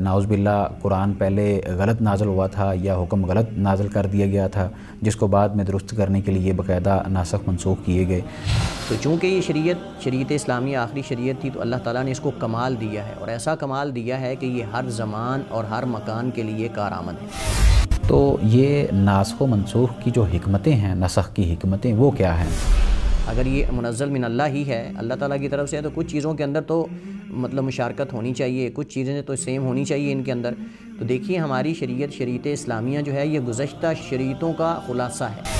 नाउज़बिल्ला कुरान पहले गलत नाजल हुआ था या हुक्म गलत नाजल कर दिया गया था जिसको बाद में दुरुस्त करने के लिए बाकायदा नासख मनसूख किए गए तो चूँकि ये शरीयत शरीत इस्लामी आखिरी शरीयत थी तो अल्लाह ताला ने इसको कमाल दिया है और ऐसा कमाल दिया है कि ये हर जमान और हर मकान के लिए आमद है तो ये नासख मनसूख की जो हमतें हैं नसख की हमतें वो क्या हैं अगर ये मुनज़ल मिन अल्लाह ही है अल्लाह ताला की तरफ से है तो कुछ चीज़ों के अंदर तो मतलब मुशारकत होनी चाहिए कुछ चीज़ें तो सेम होनी चाहिए इनके अंदर तो देखिए हमारी शरीयत शरीत इस्लामिया जो है ये गुज्त शरीतों का ख़ुलासा है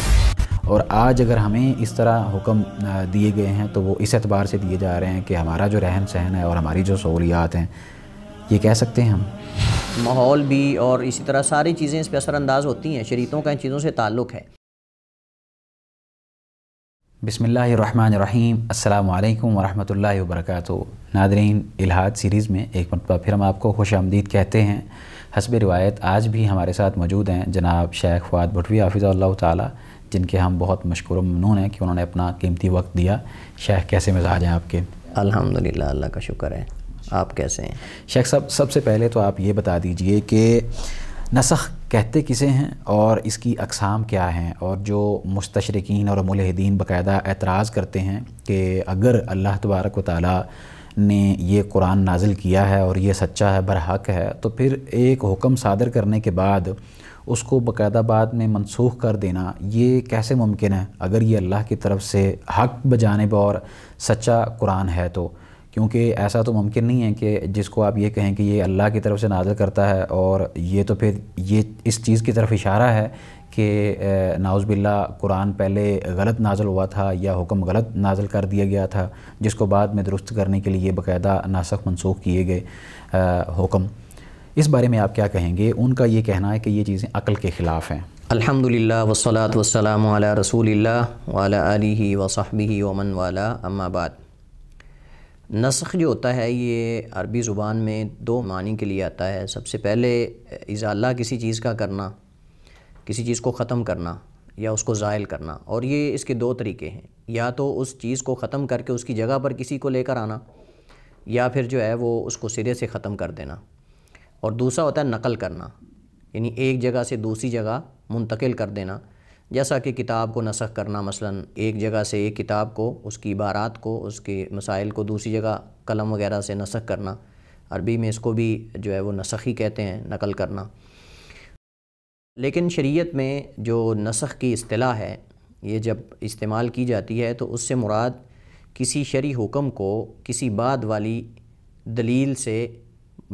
और आज अगर हमें इस तरह हुक्म दिए गए हैं तो वो इस एतबार से दिए जा रहे हैं कि हमारा जो रहन सहन है और हमारी जो सहूलियात हैं ये कह सकते हैं हम माहौल भी और इसी तरह सारी चीज़ें इस पर असरानंदाज होती हैं शरीतों का इन चीज़ों से ताल्लुक़ है बसमीम् अल्लाम वरम् वर्क नादरीन इलाहाद सीरीज़ में एक मरतबा फिर हम आपको खुश आमदीद कहते हैं हसब रिवायत आज भी हमारे साथ मौजूद हैं जनाब शेख फवाद भटवी हाफिज़ल्ला ताली जिनके हम बहुत मशहूर ममनून हैं कि उन्होंने अपना कीमती वक्त दिया शेख कैसे मिजाज हैं आपके अल्हम्दुलिल्लाह अल्लाह का शुक्र है आप कैसे हैं शेख साहब सबसे पहले तो आप ये बता दीजिए कि नसख कहते किसे हैं और इसकी अकसाम क्या हैं और जो मुस्तशरकिन और मुलहदीन बाकायदा एतराज़ करते हैं कि अगर अल्लाह तबारक ताली ने ये कुरान नाजिल किया है और ये सच्चा है बरहक है तो फिर एक हुक्म सादर करने के बाद उसको बाकायदा बाद में मनसूख कर देना ये कैसे मुमकिन है अगर ये अल्लाह की तरफ से हक बजानब और सच्चा कुरान है तो क्योंकि ऐसा तो मुमकिन नहीं है कि जिसको आप ये कहें कि ये अल्लाह की तरफ से नाजल करता है और ये तो फिर ये इस चीज़ की तरफ इशारा है कि नाउज़बिल्ला कुरान पहले गलत नाजल हुआ था या हुक्म गलत नाजल कर दिया गया था जिसको बाद में दुरुस्त करने के लिए बाकायदा नासख मनसूख किए गए हुक्म इस बारे में आप क्या कहेंगे उनका ये कहना है कि ये चीज़ें अकल के ख़िलाफ़ हैं अल्हम्दुलिल्लाह वसलात वसलाम रसूल वाली वसाहबी वमन वाला अम्माबाद नसख जो होता है ये अरबी ज़ुबान में दो मानी के लिए आता है सबसे पहले इजाला किसी चीज़ का करना किसी चीज़ को ख़त्म करना या उसको ज़ायल करना और ये इसके दो तरीके हैं या तो उस चीज़ को ख़त्म करके उसकी जगह पर किसी को लेकर आना या फिर जो है वो उसको सिरे से ख़त्म कर देना और दूसरा होता है नकल करना यानी एक जगह से दूसरी जगह मुंतकिल कर देना जैसा कि किताब को नसख करना मसलन एक जगह से एक किताब को उसकी इबारात को उसके मसाइल को दूसरी जगह कलम वगैरह से नसख करना अरबी में इसको भी जो है वो ही कहते हैं नकल करना लेकिन शरीयत में जो नसख की अतलाह है ये जब इस्तेमाल की जाती है तो उससे मुराद किसी शरी हुक्म को किसी बाद वाली दलील से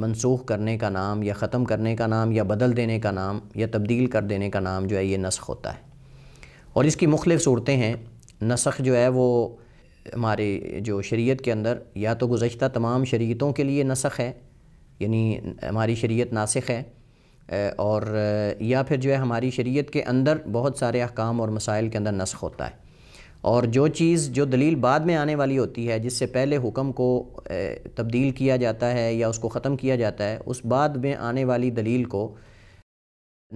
मनसूख करने का नाम या ख़त्म करने का नाम या बदल देने का नाम या तब्दील कर देने का नाम जो है ये नस्ख होता है और इसकी मुख्तु सूरतें हैं नसख जो है वो हमारे जो शरीयत के अंदर या तो गुज्त तमाम शरीतों के लिए नसख है यानी हमारी शरीयत नासिक है और या फिर जो है हमारी शरीयत के अंदर बहुत सारे अहकाम और मसाइल के अंदर नस्ख होता है और जो चीज़ जो दलील बाद में आने वाली होती है जिससे पहले हुक्म को तब्दील किया जाता है या उसको ख़त्म किया जाता है उस बाद में आने वाली दलील को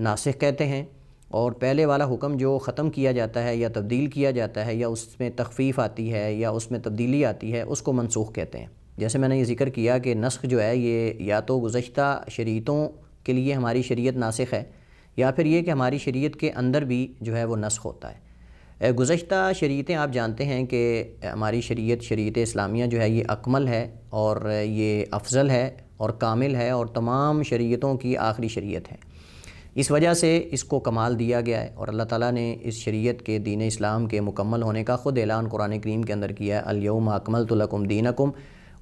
नासिक कहते हैं और पहले वाला हुक्म जो ख़त्म किया जाता है या तब्दील किया जाता है या उसमें तखफीफ आती है या उसमें तब्दीली आती है उसको मनसूख कहते हैं जैसे मैंने ये जिक्र किया कि नस्ख जो है ये या तो गुज्त शरीतों के लिए हमारी शरीयत नासिक है या फिर ये कि हमारी शरीयत के अंदर भी जो है वो नस्ख होता है गुज्त शरीतें आप जानते हैं कि हमारी शरीयत शरीत इस्लामिया जो है ये अकमल है और ये अफजल है और कामिल है और तमाम शरीतों की आखिरी शरीत है इस वजह से इसको कमाल दिया गया है और अल्लाह ताला ने इस शरीयत के दीन इस्लाम के मुकम्मल होने का ख़ुद ऐलान कुरान करीम के अंदर किया है अलयम अकमल तुलकुम दीनकुम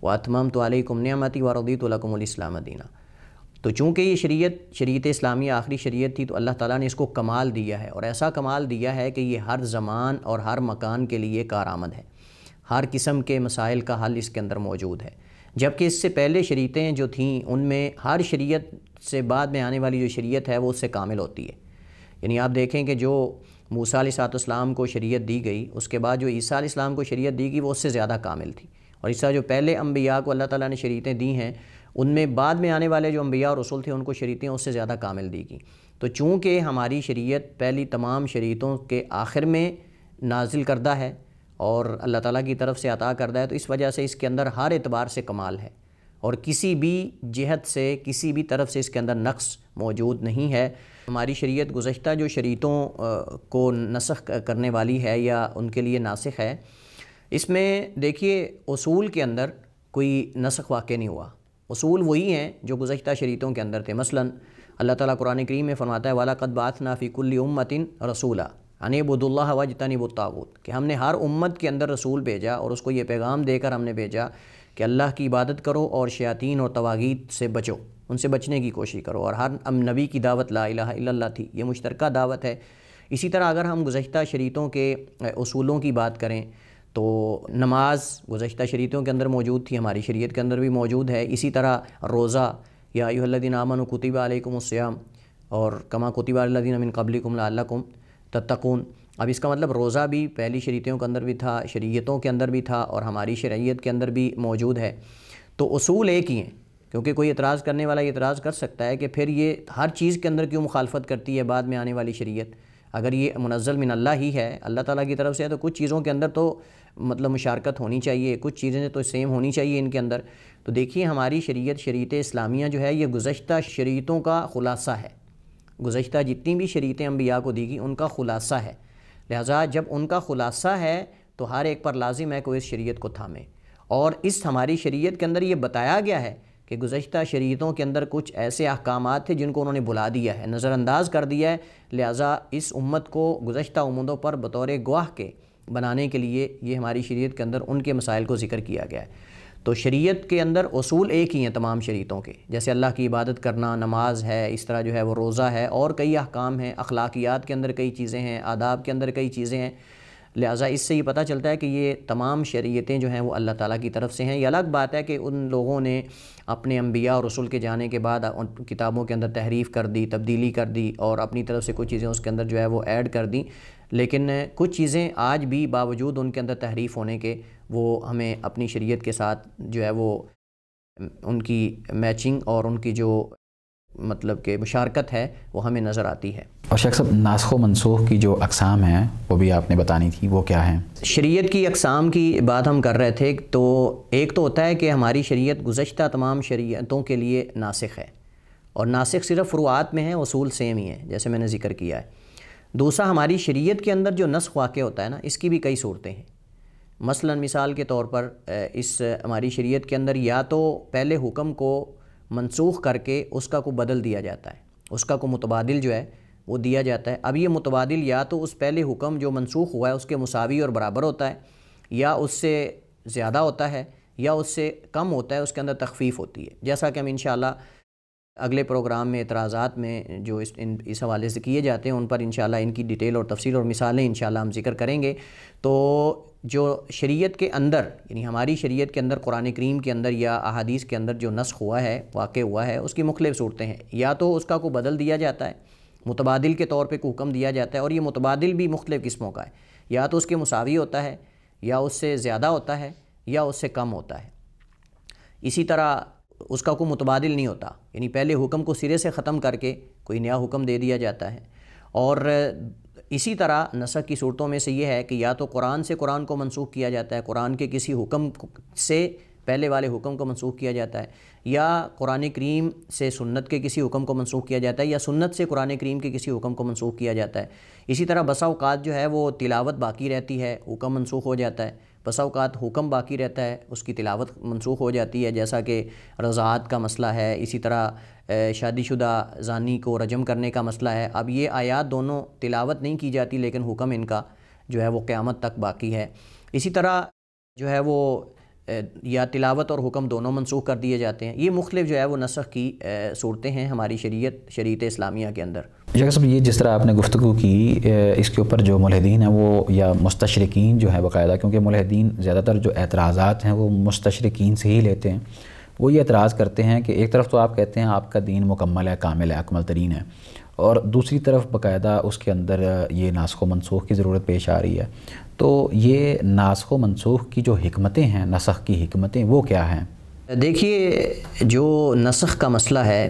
व अतमम तोम नियामती वरदी तुलकुमस्लाम दीना तो चूँकि ये शरीयत शरीत इस्लामी आखिरी शरीयत थी तो अल्लाह ताला ने इसको कमाल दिया है और ऐसा कमाल दिया है कि ये हर जमान और हर मकान के लिए कार आमद है हर किस्म के मसाइल का हल इसके अंदर मौजूद है जबकि इससे पहले शरीतें जो थीं उनमें हर शरीयत से बाद में आने वाली जो शरीयत है वो उससे कामिल होती है यानी आप देखें कि जो मूसा सातम को शरीयत दी गई उसके बाद जो ईसा इस्लाम को शरीयत दी गई वो उससे ज़्यादा कामिल थी और ईसा जो पहले अम्बिया को अल्लाह ताला ने शरीतें दी हैं उनमें बाद में आने वाले जो अम्बिया और रसूल थे उनको शरीतें उससे ज़्यादा कामिल दी गई तो चूँकि हमारी शरीत पहली तमाम शरीतों के आखिर में नाजिल करदा है और अल्लाह ताला की तरफ से अता करता है तो इस वजह से इसके अंदर हर एतबार से कमाल है और किसी भी जहत से किसी भी तरफ से इसके अंदर नक्स मौजूद नहीं है हमारी शरीयत गुज्त जो शरीतों को नसख करने वाली है या उनके लिए नासिक है इसमें देखिए असूल के अंदर कोई नसख वाक़ नहीं हुआ असूल वही हैं जो गुज्त शरीतों के अंदर थे मसलन अल्लाह ताला कुरान करीम में फरमाता है वाला कद नाफ़ी कुल्ली उम्मतिन रसूला अनिबुदुल्ला वजतनी बुताबूत कि हमने हर उम्मत के अंदर रसूल भेजा और उसको ये पैगाम देकर हमने भेजा कि अल्लाह की इबादत करो और शयातीन और तवागीत से बचो उनसे बचने की कोशिश करो और हर नबी की दावत ला इला थी ये मुश्तरका दावत है इसी तरह अगर हम गुज्त शरीतों के असूलों की बात करें तो नमाज गुज्त शरीतों के अंदर मौजूद थी हमारी शरीयत के अंदर भी मौजूद है इसी तरह रोज़ा या अयुल्लिन आमन कुतब अलकुम और कमा कुतब अमिन कबलिकुम लाकुम तत्तकून अब इसका मतलब रोज़ा भी पहली शरीतों के अंदर भी था शरीयतों के अंदर भी था और हमारी शरीयत के अंदर भी मौजूद है तो असूल एक ही हैं क्योंकि कोई एतराज़ करने वाला एतराज़ कर सकता है कि फिर ये हर चीज़ के अंदर क्यों मुखालफत करती है बाद में आने वाली शरीयत अगर ये मुनज़ल मिन अल्लाह ही है अल्लाह ताला की तरफ से है तो कुछ चीज़ों के अंदर तो मतलब मुशारकत होनी चाहिए कुछ चीज़ें तो सेम होनी चाहिए इनके अंदर तो देखिए हमारी शरीयत शरीत इस्लामिया जो है ये गुज्त शरीतों का ख़ुलासा है गुज्त जितनी भी शरीतें अम्बिया को दी गई उनका ख़ुलासा है लिहाजा जब उनका ख़ुलासा है तो हर एक पर लाजिम है को इस शरीत को थामे और इस हमारी शरीत के अंदर ये बताया गया है कि गुज्त शरीतों के अंदर कुछ ऐसे अहकाम थे जिनको उन्होंने बुला दिया है नज़रअंदाज कर दिया है लिहाजा इस उम्मत को गुज्त उमदों पर बतौर गवाह के बनाने के लिए ये हमारी शरीत के अंदर उनके मसाइल को ज़िक्र किया गया है तो शरीयत के अंदर असूल एक ही हैं तमाम शरीतों के जैसे अल्लाह की इबादत करना नमाज है इस तरह जो है वो रोज़ा है और कई अहकाम हैं अखलाकियात के अंदर कई चीज़ें हैं आदाब के अंदर कई चीज़ें हैं लिहाजा इससे ये पता चलता है कि ये तमाम शरीयतें जो हैं वो अल्लाह ताला की तरफ से हैं ये अलग बात है कि उन लोगों ने अपने अम्बिया और रसूल के जाने के बाद उन किताबों के अंदर तहरीफ़ कर दी तब्दीली कर दी और अपनी तरफ से कुछ चीज़ें उसके अंदर जो है वो ऐड कर दी लेकिन कुछ चीज़ें आज भी बावजूद उनके अंदर तहरीफ़ होने के वो हमें अपनी शरीयत के साथ जो है वो उनकी मैचिंग और उनकी जो मतलब के मुशारकत है वो हमें नज़र आती है और शेख साहब मनसूख की जो अकसाम हैं वो भी आपने बतानी थी वो क्या है शरीयत की अकसाम की बात हम कर रहे थे तो एक तो होता है कि हमारी शरीयत गुज्त तमाम शरीयतों के लिए नासिक है और नासिक सिर्फ फ़ुरुआत में है असूल सेम ही है जैसे मैंने ज़िक्र किया है दूसरा हमारी शरीयत के अंदर जो नस्ख वाक़ होता है ना इसकी भी कई सूरतें हैं मसलन मिसाल के तौर पर इस हमारी शरीयत के अंदर या तो पहले हुक्म को मनसूख करके उसका को बदल दिया जाता है उसका को मुतबादिल जो है वो दिया जाता है अब ये मुतबादिल या तो उस पहले हुक्म जो मनसूख हुआ है उसके मुसावी और बराबर होता है या उससे ज़्यादा होता है या उससे कम होता है उसके अंदर तखफीफ़ होती है जैसा कि हम इन अगले प्रोग्राम में एतराज़ा में जो इस इन इस हवाले से किए जाते हैं उन पर इनशाला इनकी डिटेल और तफसील और मिसालें इन हम जिक्र करेंगे तो जो शरीयत के अंदर यानी हमारी शरीयत के अंदर कुरान करीम के अंदर या अहादीस के अंदर जो नस्ख हुआ है वाक़ हुआ है उसकी मुख्तलिफ़ सूरतें हैं या तो उसका को बदल दिया जाता है मुतबादल के तौर पर कोई हुक्म दिया जाता है और ये मुतबादल भी मुख्तु किस्मों का है या तो उसके मसावी होता है या उससे ज़्यादा होता है या उससे कम होता है इसी तरह उसका कोई मुतबादल नहीं होता यानी पहले हुक्म को सिरे से ख़त्म करके कोई नया हुक्म दे दिया जाता है और इसी तरह नसक की सूरतों में से ये है कि या तो कुरान से कुरान को मनसूख किया जाता है कुरान के किसी हुक्म से पहले वाले हुक्म को मनसूख किया जाता है या कुरान करीम से सुन्नत के किसी हुक्म को मनसूख किया जाता है या सुन्नत से कुरान करीम के किसी हुक्म को मनसूख किया जाता है इसी तरह बसा अवकात जो है वो तिलावत बाकी रहती है हुक्म मनसूख हो जाता है बसा हुक्म बाकी रहता है उसकी तिलावत मनसूख हो जाती है जैसा कि रज़ात का मसला है इसी तरह शादीशुदा जानी को रजम करने का मसला है अब ये आयात दोनों तिलावत नहीं की जाती लेकिन हुक्म इनका जो है वो क़्यामत तक बाकी है इसी तरह जो है वो या तिलावत और हुक्म दोनों मनसूख कर दिए जाते हैं ये मुख्तलिफ जो है वो नसख की सूरतें हैं हमारी शरीयत शरीत इस्लामिया के अंदर जगह सब ये जिस तरह आपने गुफ्तु की इसके ऊपर जो मुलहदीन है वो या मुस्तशरकिन जो है बाकायदा क्योंकि मुलहदीन ज़्यादातर जो एतराज़ा हैं वो मुस्तशरकिन से ही लेते हैं वो ये एतराज़ करते हैं कि एक तरफ तो आप कहते हैं आपका दीन मुकम्मल है कामिल है अकमल तरीन है और दूसरी तरफ बाकायदा उसके अंदर ये नासखो मनसूख की ज़रूरत पेश आ रही है तो ये नासखो मनसूख की जो हमतें हैं नसख की हमतें वो क्या हैं देखिए जो नसख का मसला है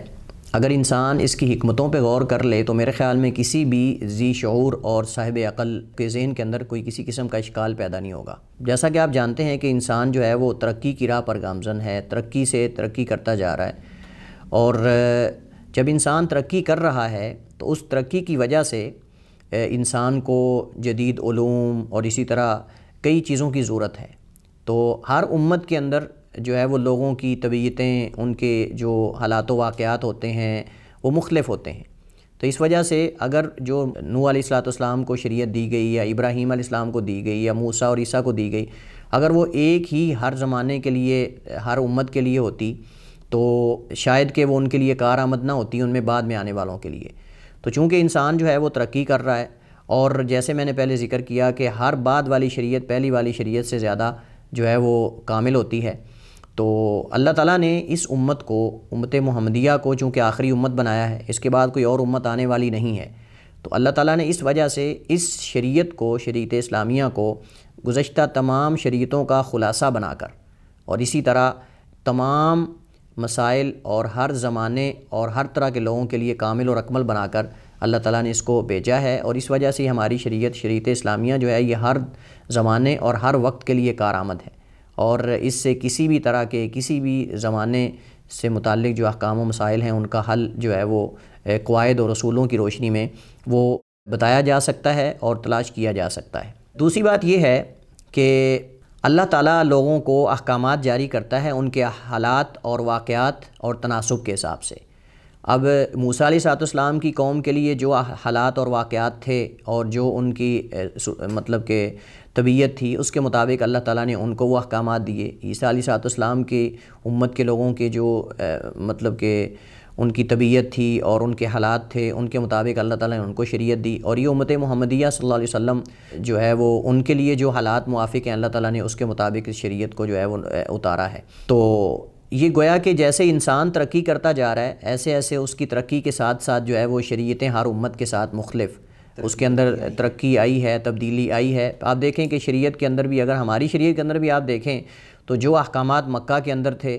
अगर इंसान इसकी हमतों पर गौर कर ले तो मेरे ख़्याल में किसी भी जी शूर और साहिब अकल के जहन के अंदर कोई किसी किस्म का शिकाल पैदा नहीं होगा जैसा कि आप जानते हैं कि इंसान जो है वो तरक्की की राह पर गामजन है तरक्की से तरक्की करता जा रहा है और जब इंसान तरक्की कर रहा है तो उस तरक्की की वजह से इंसान को जदीद और इसी तरह कई चीज़ों की ज़रूरत है तो हर उम्मत के अंदर जो है वो लोगों की तबीयतें उनके जो हालात वाक़ात होते हैं वो मुख्तफ होते हैं तो इस वजह से अगर जो नू सलाम को शरीयत दी गई या इब्राहीम आसमाम को दी गई या मूसा और ईसा को दी गई अगर वो एक ही हर ज़माने के लिए हर उम्मत के लिए होती तो शायद के वो उनके लिए कार आमद ना होती उनमें बाद में आने वालों के लिए तो चूँकि इंसान जो है वो तरक्की कर रहा है और जैसे मैंने पहले ज़िक्र किया कि हर बाद वाली शरीयत पहली वाली शरीयत से ज़्यादा जो है वो कामिल होती है तो अल्लाह ताला ने इस उम्मत को उम्मत महमदिया को चूँकि आखिरी उम्मत बनाया है इसके बाद कोई और उम्मत आने वाली नहीं है तो अल्लाह ताला ने इस वजह से इस शरीयत को शरीत इस्लामिया को गुज्त तमाम शरीतों का ख़ुलासा बनाकर और इसी तरह तमाम मसाइल और हर ज़माने और हर तरह के लोगों के लिए कामिल और अकमल बनाकर अल्लाह ताला ने इसको भेजा है और इस वजह से हमारी शरीयत शरीत इस्लामिया जो है ये हर ज़माने और हर वक्त के लिए कार है और इससे किसी भी तरह के किसी भी ज़माने से मुतल जो अहकाम मसाइल हैं उनका हल जो है वो कवायद और रसूलों की रोशनी में वो बताया जा सकता है और तलाश किया जा सकता है दूसरी बात यह है कि अल्लाह ताला लोगों को अहकाम जारी करता है उनके हालात और वाक़ात और तनासब के हिसाब से अब मूसा सातुस्लाम की कौम के लिए जो हालात और वाक़ात थे और जो उनकी मतलब के तबीयत थी उसके मुताबिक अल्लाह ताला ने उनको वो अहकाम दिए ईसा सातम के उम्मत के लोगों के जो आ, मतलब के उनकी तबीयत थी और उनके हालात थे उनके मुताबिक अल्लाह ताला ने उनको शरीयत दी और ये उम्मत महमदिया सल्लल्लाहु अलैहि वसल्लम जो है वो उनके लिए जो हालात मुआफ़ हैं अल्लाह ताला ने उसके मुताबिक शरीयत को जो है वो उतारा है तो ये गोया कि जैसे इंसान तरक्की करता जा रहा है ऐसे ऐसे उसकी तरक्की के साथ साथ जो है वो शरीयतें हर उम्मत के साथ मुख्तफ़ उसके अंदर तरक्की आई है तब्दीली आई है आप देखें कि शरीयत के अंदर भी अगर हमारी शरीयत के अंदर भी आप देखें तो जो अहकाम मक्का के अंदर थे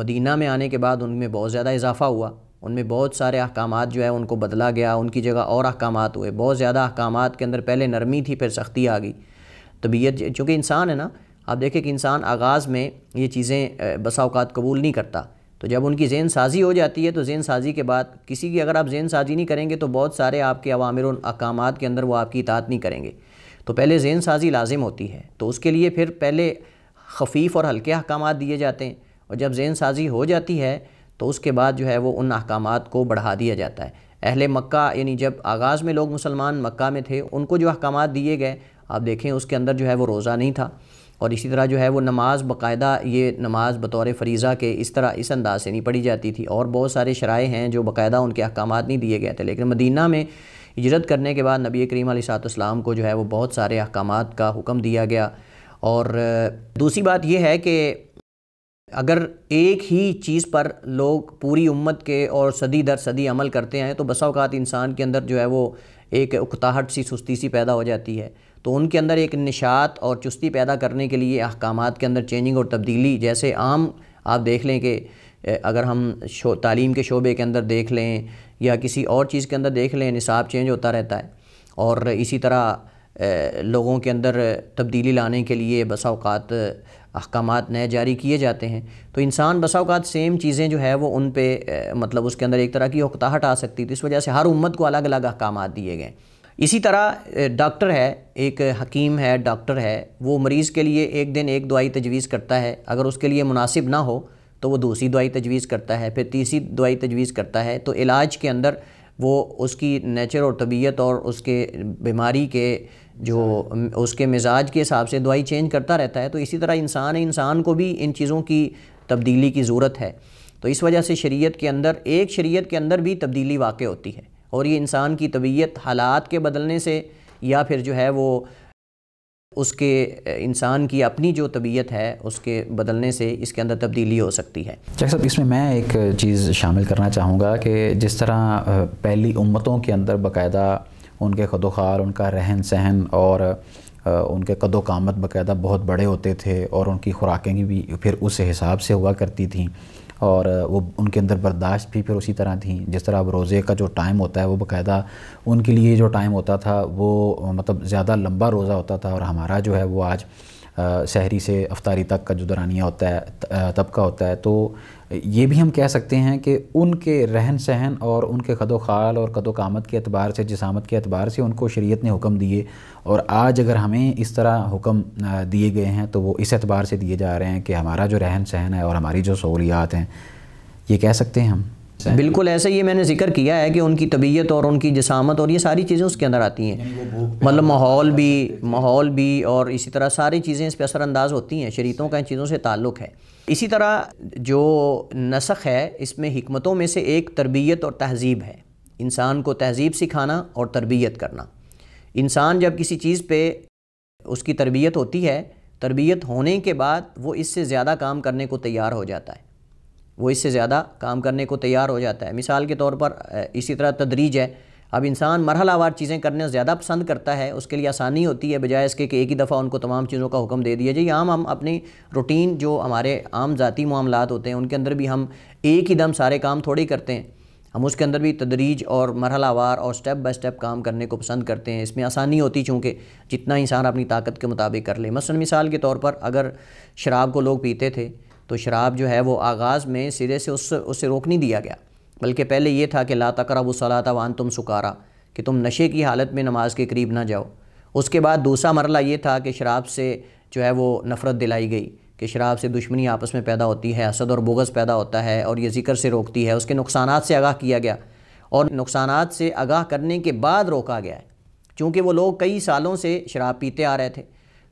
मदीना में आने के बाद उनमें बहुत ज़्यादा इजाफ़ा हुआ उनमें बहुत सारे अहकाम जो है उनको बदला गया उनकी जगह और अहकाम हुए बहुत ज़्यादा अहकाम के अंदर पहले नरमी थी फिर सख्ती आ गई तबीयत चूँकि इंसान है ना आप देखें कि इंसान आगाज़ में ये चीज़ें बसाओक़ात कबूल नहीं करता तो जब उनकी जेन साजी हो जाती है तो जेन साजी के बाद किसी की अगर आप जेन साजी नहीं करेंगे तो बहुत सारे आपके अवामिर अकाम के अंदर वो आपकी इतात नहीं करेंगे तो पहले जेन साजी लाजिम होती है तो उसके लिए फिर पहले खफीफ़ और हल्के अहकाम दिए जाते हैं और जब जेन साजी हो जाती है तो उसके बाद जो है वो उन अहकाम को बढ़ा दिया जाता है अहल मक्का यानी जब आगाज़ में लोग मुसलमान मक्का में थे उनको जो अहकाम दिए गए आप देखें उसके अंदर जो है वो रोज़ा नहीं था और इसी तरह जो है वो नमाज़ बाकायदा ये नमाज़ बतौर फरीज़ा के इस तरह इस अंदाज से नहीं पढ़ी जाती थी और बहुत सारे शराय हैं जो बाकायदा उनके अहकाम नहीं दिए गए थे लेकिन मदीना में इजरत करने के बाद नबी करीम सातम को जो है वो बहुत सारे अहकाम का हुक्म दिया गया और दूसरी बात यह है कि अगर एक ही चीज़ पर लोग पूरी उम्मत के और सदी दर सदी अमल करते हैं तो बसा अवत इंसान के अंदर जो है वो एक उकताहट सी सुस्ती सी पैदा हो जाती है तो उनके अंदर एक निशात और चुस्ती पैदा करने के लिए अहकाम के अंदर चेंजिंग और तब्दीली जैसे आम आप देख लें कि अगर हम शो तालीम के शोबे के अंदर देख लें या किसी और चीज़ के अंदर देख लें निसाब चेंज होता रहता है और इसी तरह लोगों के अंदर तब्दीली लाने के लिए बसा अहकाम नए जारी किए जाते हैं तो इंसान बसा सेम चीज़ें जो है वो उन पर मतलब उसके अंदर एक तरह की उकताहट आ सकती थी इस वजह से हर उम्मत को अलग अलग अहकाम दिए गए इसी तरह डॉक्टर है एक हकीम है डॉक्टर है वो मरीज़ के लिए एक दिन एक दवाई तजवीज़ करता है अगर उसके लिए मुनासिब ना हो तो वो दूसरी दवाई तजवीज़ करता है फिर तीसरी दवाई तजवीज़ करता है तो इलाज के अंदर वो उसकी नेचर और तबीयत और उसके बीमारी के जो उसके मिजाज के हिसाब से दवाई चेंज करता रहता है तो इसी तरह इंसान इंसान को भी इन चीज़ों की तब्दीली की ज़रूरत है तो इस वजह से शरीयत के अंदर एक शरीयत के अंदर भी तब्दीली वाक़ होती है और ये इंसान की तबीयत हालात के बदलने से या फिर जो है वो उसके इंसान की अपनी जो तबीयत है उसके बदलने से इसके अंदर तब्दीली हो सकती है चाहे साहब इसमें मैं एक चीज़ शामिल करना चाहूँगा कि जिस तरह पहली उम्मतों के अंदर बाकायदा उनके खदोखार उनका रहन सहन और उनके कदो कामत बाकायदा बहुत बड़े होते थे और उनकी खुराकें भी फिर उस हिसाब से हुआ करती थी और वो उनके अंदर बर्दाश्त भी फिर उसी तरह थी जिस तरह अब रोज़े का जो टाइम होता है वो बकायदा उनके लिए जो टाइम होता था वो मतलब ज़्यादा लंबा रोज़ा होता था और हमारा जो है वो आज शहरी से अफ्तारी तक का जो दरानिया होता है तबका होता है तो ये भी हम कह सकते हैं कि उनके रहन सहन और उनके खदो ख़ाल और कदो कामत के अतबार से जिसामत के अतबार से उनको शरीयत ने हुक्म दिए और आज अगर हमें इस तरह हुक्म दिए गए हैं तो वो इस अतबार से दिए जा रहे हैं कि हमारा जो रहन सहन है और हमारी जो सहूलियात हैं ये कह सकते हैं हम बिल्कुल ऐसे ही मैंने जिक्र किया है कि उनकी तबीयत और उनकी जसामत और ये सारी चीज़ें उसके अंदर आती हैं मतलब माहौल भी माहौल भी और इसी तरह सारी चीज़ें इस पर असरानंदाज होती हैं शरीतों का इन चीज़ों से ताल्लुक़ है इसी तरह जो नसख है इसमें हमतों में से एक तरबियत और तहज़ीब है इंसान को तहज़ीब सिखाना और तरबियत करना इंसान जब किसी चीज़ पर उसकी तरबियत होती है तरबियत होने के बाद वो इससे ज़्यादा काम करने को तैयार हो जाता है वो इससे ज़्यादा काम करने को तैयार हो जाता है मिसाल के तौर पर इसी तरह तदरीज है अब इंसान मरहलावार चीज़ें करने ज़्यादा पसंद करता है उसके लिए आसानी होती है बजाय इसके कि एक ही दफ़ा उनको तमाम चीज़ों का हुक्म दे दिया जाए आम हम अपनी रूटीन जो हमारे आम ज़ाती मामला होते हैं उनके अंदर भी हम एक ही दम सारे काम थोड़े ही करते हैं हम उसके अंदर भी तदरीज और मरहलावार और स्टेप बाय स्टेप काम करने को पसंद करते हैं इसमें आसानी होती चूँकि जितना इंसान अपनी ताकत के मुताबिक कर ले मसल मिसाल के तौर पर अगर शराब को लोग पीते थे तो शराब जो है वो आगाज़ में सिरे से उस उससे रोक नहीं दिया गया बल्कि पहले ये था कि ला तकरब सलात वान तुम सुकारा कि तुम नशे की हालत में नमाज के करीब ना जाओ उसके बाद दूसरा मरला ये था कि शराब से जो है वो नफ़रत दिलाई गई कि शराब से दुश्मनी आपस में पैदा होती है असद और बोगस पैदा होता है और ये जिक्र से रोकती है उसके नुकसान से आगाह किया गया और नुकसान से आगाह करने के बाद रोका गया है चूँकि वो लोग कई सालों से शराब पीते आ रहे थे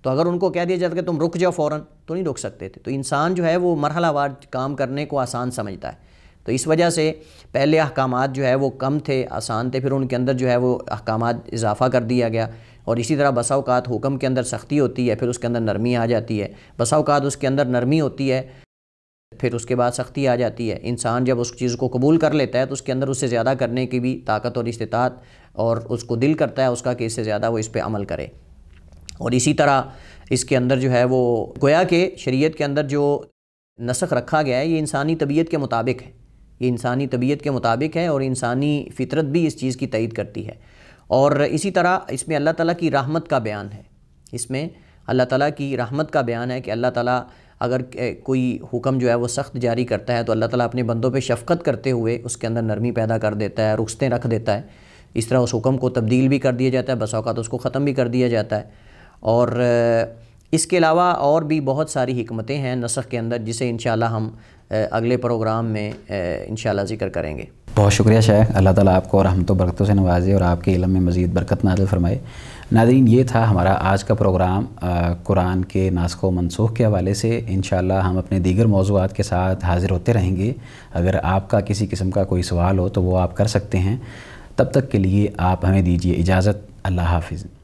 तो अगर उनको कह दिया जाता कि तुम रुक जाओ फ़ौरन तो नहीं रुक सकते थे तो इंसान जो है वो मरहलावार काम करने को आसान समझता है तो इस वजह से पहले अहकाम जो है वो कम थे आसान थे फिर उनके अंदर जो है वो अहकाम इजाफ़ा कर दिया गया और इसी तरह बसाओकात हुक्म के अंदर सख्ती होती है फिर उसके अंदर नरमी आ जाती है बसा उसके अंदर नरमी होती है फिर उसके बाद सख्ती आ जाती है इंसान जब उस चीज़ को कबूल कर लेता है तो उसके अंदर उससे ज़्यादा करने की भी ताकत और इस्तात और उसको दिल करता है उसका कि इससे ज़्यादा वो इस पर अमल करे और इसी तरह इसके अंदर जो है वो गोया के शरीयत के अंदर जो नसख रखा गया है ये इंसानी तबीयत के मुताबिक है ये इंसानी तबीयत के मुताबिक है और इंसानी फितरत भी इस चीज़ की तयद करती है और इसी तरह इसमें अल्लाह ताला की रहमत का बयान है इसमें अल्लाह ताला की रहमत का बयान है कि अल्लाह ताला अगर कोई हुक्म जो है वो सख्त जारी करता है तो अल्लाह ताला अपने बंदों पे शफकत करते हुए उसके अंदर नरमी पैदा कर देता है रुखतें रख देता है इस तरह उस हुक्म को तब्दील भी कर दिया जाता है बस तो उसको ख़त्म भी कर दिया जाता है और इसके अलावा और भी बहुत सारी हमतें हैं नसख के अंदर जिसे इन हम अगले प्रोग्राम में इन ज़िक्र करेंगे बहुत शुक्रिया शाह अल्लाह ताला आपको और हम तो बरकतों से नवाजे और आपके इलम में मज़ीद बरकत नाजिल फरमाए नादरीन ये था हमारा आज का प्रोग्राम कुरान के नासख मनसूख के हवाले से इन हम अपने दीगर मौजूद के साथ हाज़िर होते रहेंगे अगर आपका किसी किस्म का कोई सवाल हो तो वो आप कर सकते हैं तब तक के लिए आप हमें दीजिए इजाज़त अल्लाह हाफिज़